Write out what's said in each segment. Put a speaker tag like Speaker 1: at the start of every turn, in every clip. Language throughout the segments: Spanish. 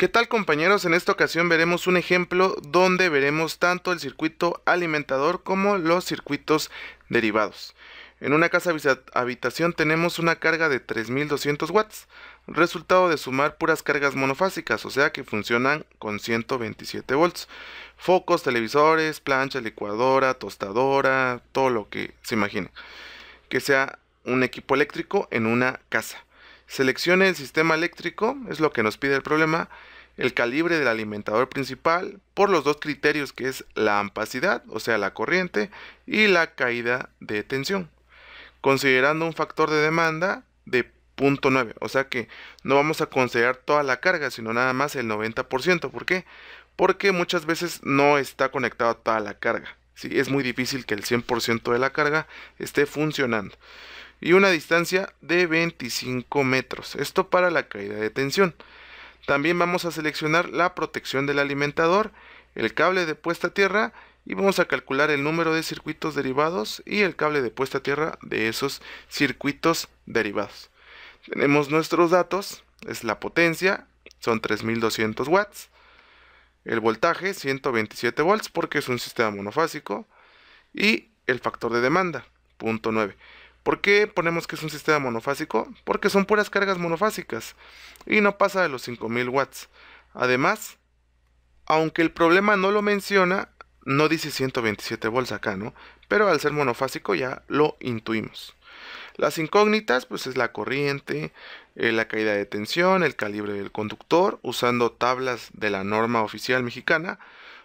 Speaker 1: ¿Qué tal compañeros? En esta ocasión veremos un ejemplo donde veremos tanto el circuito alimentador como los circuitos derivados. En una casa habitación tenemos una carga de 3200 watts, resultado de sumar puras cargas monofásicas, o sea que funcionan con 127 volts. Focos, televisores, plancha, licuadora, tostadora, todo lo que se imagine. Que sea un equipo eléctrico en una casa. Seleccione el sistema eléctrico, es lo que nos pide el problema, el calibre del alimentador principal por los dos criterios que es la ampacidad, o sea la corriente, y la caída de tensión, considerando un factor de demanda de 0.9, o sea que no vamos a considerar toda la carga, sino nada más el 90%, ¿por qué? Porque muchas veces no está conectada toda la carga, ¿sí? es muy difícil que el 100% de la carga esté funcionando y una distancia de 25 metros. Esto para la caída de tensión. También vamos a seleccionar la protección del alimentador, el cable de puesta a tierra y vamos a calcular el número de circuitos derivados y el cable de puesta a tierra de esos circuitos derivados. Tenemos nuestros datos, es la potencia, son 3200 watts, el voltaje 127 volts porque es un sistema monofásico y el factor de demanda, 0.9. ¿Por qué ponemos que es un sistema monofásico? Porque son puras cargas monofásicas y no pasa de los 5000 watts. Además, aunque el problema no lo menciona, no dice 127 volts acá, ¿no? Pero al ser monofásico ya lo intuimos. Las incógnitas, pues es la corriente, eh, la caída de tensión, el calibre del conductor, usando tablas de la norma oficial mexicana,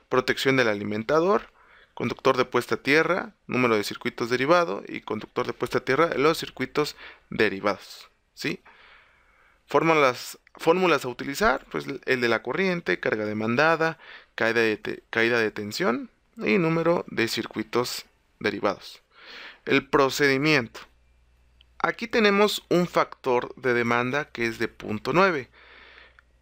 Speaker 1: protección del alimentador, conductor de puesta a tierra, número de circuitos derivados, y conductor de puesta a tierra, los circuitos derivados. ¿sí? Fórmulas, fórmulas a utilizar, pues el de la corriente, carga demandada, caída de, caída de tensión y número de circuitos derivados. El procedimiento. Aquí tenemos un factor de demanda que es de 0.9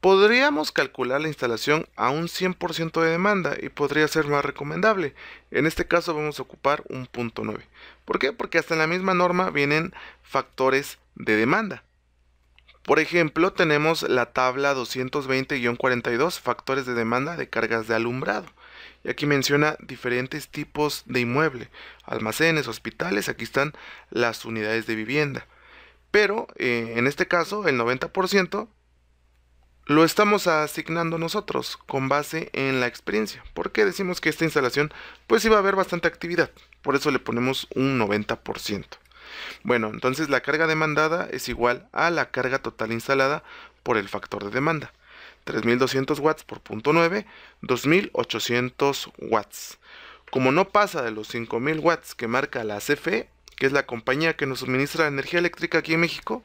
Speaker 1: Podríamos calcular la instalación a un 100% de demanda y podría ser más recomendable. En este caso vamos a ocupar un punto 9. ¿Por qué? Porque hasta en la misma norma vienen factores de demanda. Por ejemplo, tenemos la tabla 220-42, factores de demanda de cargas de alumbrado. Y aquí menciona diferentes tipos de inmueble, almacenes, hospitales, aquí están las unidades de vivienda. Pero eh, en este caso, el 90% lo estamos asignando nosotros con base en la experiencia. porque decimos que esta instalación pues iba a haber bastante actividad? Por eso le ponemos un 90%. Bueno, entonces la carga demandada es igual a la carga total instalada por el factor de demanda. 3200 watts por punto 9, 2800 watts. Como no pasa de los 5000 watts que marca la CFE, es la compañía que nos suministra energía eléctrica aquí en México,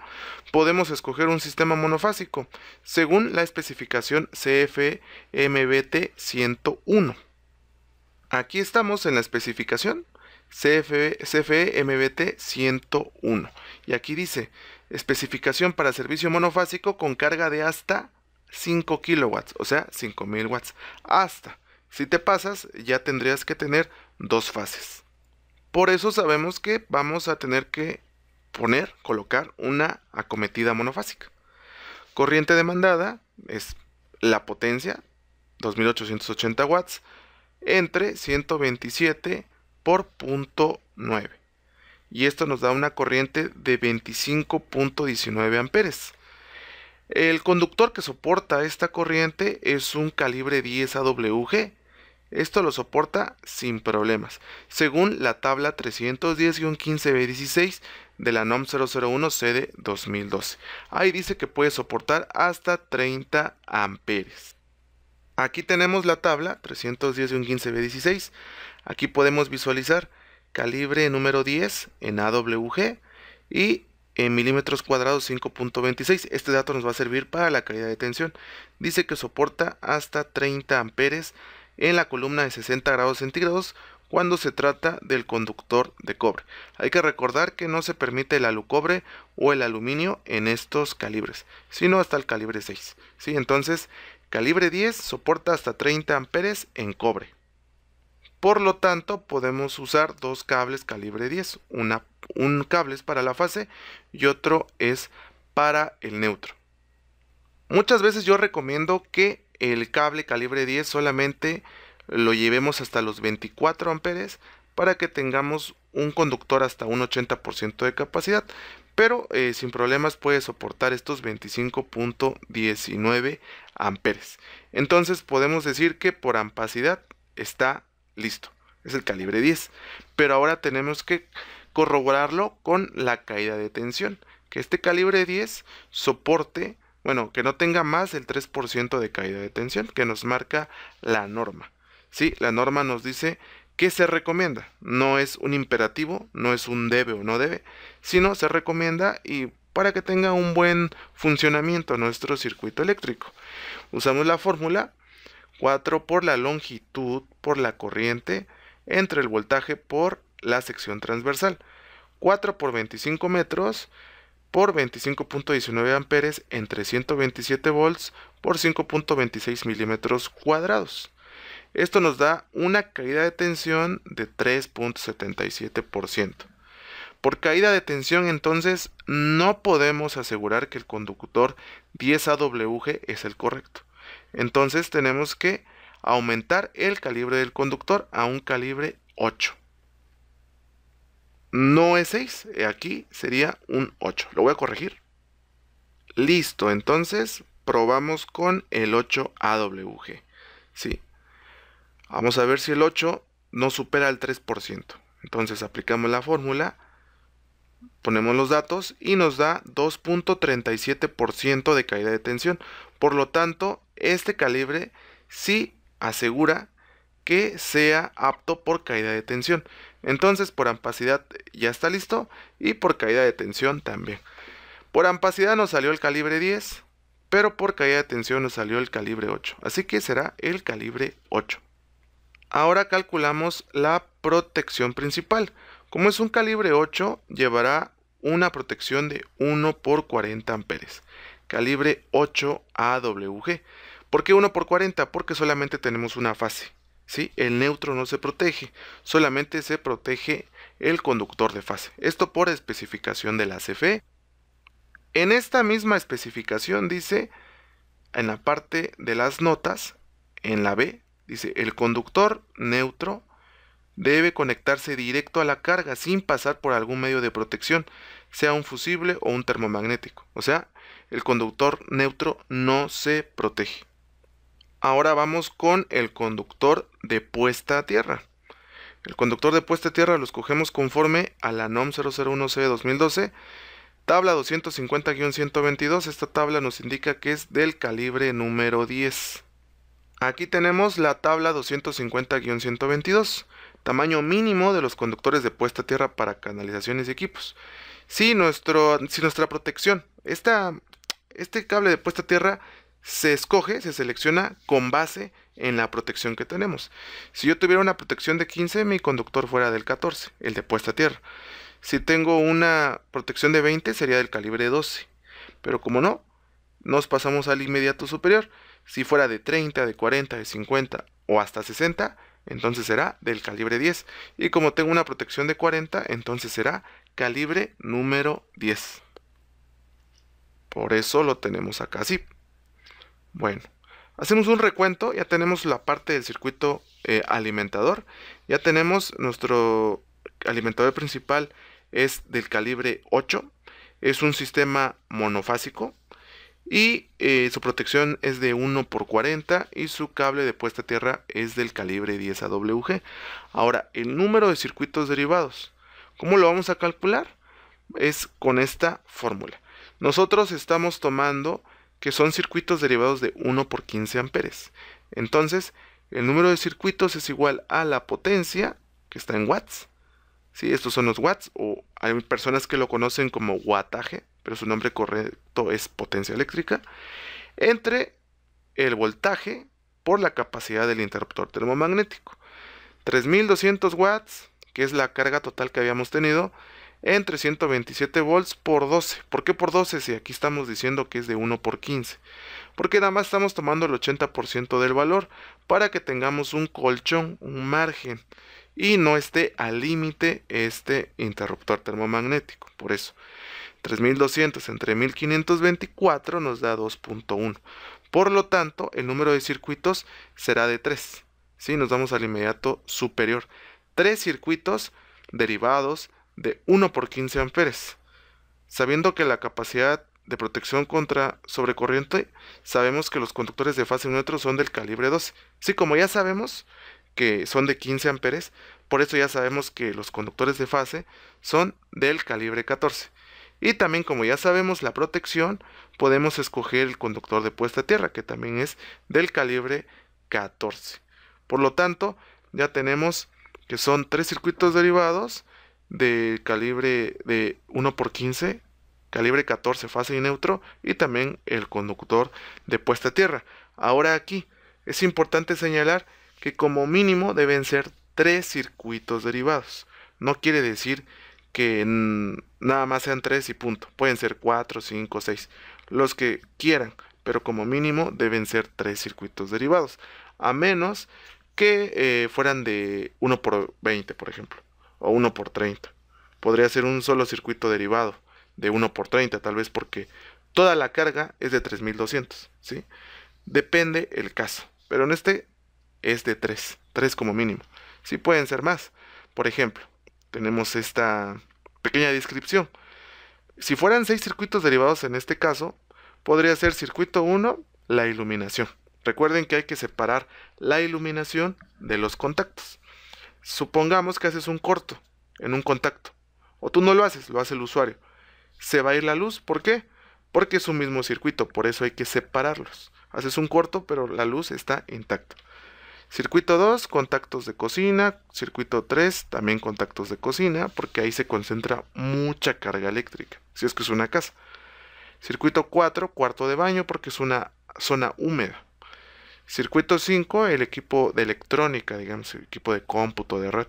Speaker 1: podemos escoger un sistema monofásico según la especificación CFMBT 101. Aquí estamos en la especificación CFE, 101. Y aquí dice, especificación para servicio monofásico con carga de hasta 5 kilowatts, o sea, 5000 watts. Hasta. Si te pasas, ya tendrías que tener dos fases. Por eso sabemos que vamos a tener que poner, colocar una acometida monofásica. Corriente demandada es la potencia, 2880 watts, entre 127 por 0.9. Y esto nos da una corriente de 25.19 amperes. El conductor que soporta esta corriente es un calibre 10 AWG esto lo soporta sin problemas, según la tabla 310-15B16 de la NOM 001 CD 2012. Ahí dice que puede soportar hasta 30 amperes. Aquí tenemos la tabla 310-15B16. Aquí podemos visualizar calibre número 10 en AWG y en milímetros cuadrados 5.26. Este dato nos va a servir para la calidad de tensión. Dice que soporta hasta 30 amperes en la columna de 60 grados centígrados cuando se trata del conductor de cobre. Hay que recordar que no se permite el alucobre o el aluminio en estos calibres, sino hasta el calibre 6. ¿sí? Entonces, calibre 10 soporta hasta 30 amperes en cobre. Por lo tanto, podemos usar dos cables calibre 10. Una, un cable es para la fase y otro es para el neutro. Muchas veces yo recomiendo que el cable calibre 10 solamente lo llevemos hasta los 24 amperes para que tengamos un conductor hasta un 80% de capacidad pero eh, sin problemas puede soportar estos 25.19 amperes entonces podemos decir que por ampacidad está listo es el calibre 10 pero ahora tenemos que corroborarlo con la caída de tensión que este calibre 10 soporte bueno, que no tenga más del 3% de caída de tensión que nos marca la norma. ¿sí? La norma nos dice que se recomienda. No es un imperativo, no es un debe o no debe, sino se recomienda y para que tenga un buen funcionamiento nuestro circuito eléctrico. Usamos la fórmula 4 por la longitud por la corriente entre el voltaje por la sección transversal. 4 por 25 metros por 25.19 amperes entre 127 volts por 5.26 milímetros cuadrados. Esto nos da una caída de tensión de 3.77%. Por caída de tensión entonces no podemos asegurar que el conductor 10AWG es el correcto. Entonces tenemos que aumentar el calibre del conductor a un calibre 8. No es 6, eh, aquí sería un 8. Lo voy a corregir. Listo, entonces probamos con el 8AWG. Sí. Vamos a ver si el 8 no supera el 3%. Entonces aplicamos la fórmula, ponemos los datos y nos da 2.37% de caída de tensión. Por lo tanto, este calibre sí asegura que sea apto por caída de tensión. Entonces por ampacidad eh, ya está listo y por caída de tensión también. Por ampacidad nos salió el calibre 10, pero por caída de tensión nos salió el calibre 8. Así que será el calibre 8. Ahora calculamos la protección principal. Como es un calibre 8, llevará una protección de 1 por 40 amperes. Calibre 8 AWG. ¿Por qué 1 por 40? Porque solamente tenemos una fase. ¿sí? el neutro no se protege, solamente se protege el conductor de fase. Esto por especificación de la CFE. En esta misma especificación dice, en la parte de las notas, en la B, dice, el conductor neutro debe conectarse directo a la carga sin pasar por algún medio de protección, sea un fusible o un termomagnético. O sea, el conductor neutro no se protege. Ahora vamos con el conductor de puesta a tierra. El conductor de puesta a tierra lo escogemos conforme a la NOM 001C 2012, tabla 250-122. Esta tabla nos indica que es del calibre número 10. Aquí tenemos la tabla 250-122, tamaño mínimo de los conductores de puesta a tierra para canalizaciones y equipos. Si, nuestro, si nuestra protección, este cable de puesta a tierra se escoge, se selecciona con base en la protección que tenemos. Si yo tuviera una protección de 15, mi conductor fuera del 14, el de puesta a tierra. Si tengo una protección de 20, sería del calibre 12. Pero como no, nos pasamos al inmediato superior. Si fuera de 30, de 40, de 50 o hasta 60, entonces será del calibre 10. Y como tengo una protección de 40, entonces será calibre número 10. Por eso lo tenemos acá así. Bueno, hacemos un recuento, ya tenemos la parte del circuito eh, alimentador, ya tenemos nuestro alimentador principal es del calibre 8, es un sistema monofásico y eh, su protección es de 1x40 y su cable de puesta a tierra es del calibre 10 AWG. Ahora, el número de circuitos derivados, ¿cómo lo vamos a calcular? Es con esta fórmula. Nosotros estamos tomando que son circuitos derivados de 1 por 15 amperes. Entonces, el número de circuitos es igual a la potencia, que está en watts. ¿sí? Estos son los watts, o hay personas que lo conocen como wattaje, pero su nombre correcto es potencia eléctrica, entre el voltaje por la capacidad del interruptor termomagnético. 3200 watts, que es la carga total que habíamos tenido, entre 127 volts por 12. ¿Por qué por 12? Si aquí estamos diciendo que es de 1 por 15. Porque nada más estamos tomando el 80% del valor para que tengamos un colchón, un margen y no esté al límite este interruptor termomagnético. Por eso, 3200 entre 1524 nos da 2.1. Por lo tanto, el número de circuitos será de 3. si Nos vamos al inmediato superior. 3 circuitos derivados de 1 por 15 amperes. Sabiendo que la capacidad de protección contra sobrecorriente, sabemos que los conductores de fase neutro son del calibre 12. si como ya sabemos que son de 15 amperes, por eso ya sabemos que los conductores de fase son del calibre 14. Y también como ya sabemos la protección, podemos escoger el conductor de puesta a tierra, que también es del calibre 14. Por lo tanto, ya tenemos que son tres circuitos derivados de calibre de 1 x 15 calibre 14 fase y neutro y también el conductor de puesta a tierra. Ahora aquí es importante señalar que como mínimo deben ser 3 circuitos derivados. No quiere decir que nada más sean 3 y punto. Pueden ser 4, 5, 6, los que quieran, pero como mínimo deben ser 3 circuitos derivados, a menos que eh, fueran de 1 por 20, por ejemplo o 1 por 30. Podría ser un solo circuito derivado de 1 por 30, tal vez porque toda la carga es de 3200, ¿sí? Depende el caso, pero en este es de 3, 3 como mínimo. Sí pueden ser más. Por ejemplo, tenemos esta pequeña descripción. Si fueran 6 circuitos derivados en este caso, podría ser circuito 1, la iluminación. Recuerden que hay que separar la iluminación de los contactos. Supongamos que haces un corto en un contacto. O tú no lo haces, lo hace el usuario. Se va a ir la luz, ¿por qué? Porque es un mismo circuito, por eso hay que separarlos. Haces un corto, pero la luz está intacta. Circuito 2, contactos de cocina. Circuito 3, también contactos de cocina, porque ahí se concentra mucha carga eléctrica, si es que es una casa. Circuito 4, cuarto de baño, porque es una zona húmeda. Circuito 5, el equipo de electrónica, digamos, el equipo de cómputo de red.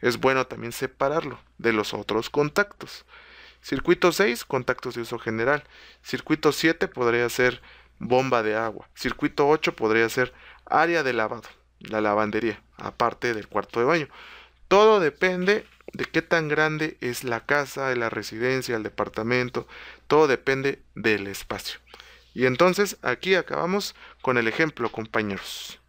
Speaker 1: Es bueno también separarlo de los otros contactos. Circuito 6, contactos de uso general. Circuito 7 podría ser bomba de agua. Circuito 8 podría ser área de lavado, la lavandería, aparte del cuarto de baño. Todo depende de qué tan grande es la casa, la residencia, el departamento. Todo depende del espacio. Y entonces aquí acabamos con el ejemplo, compañeros.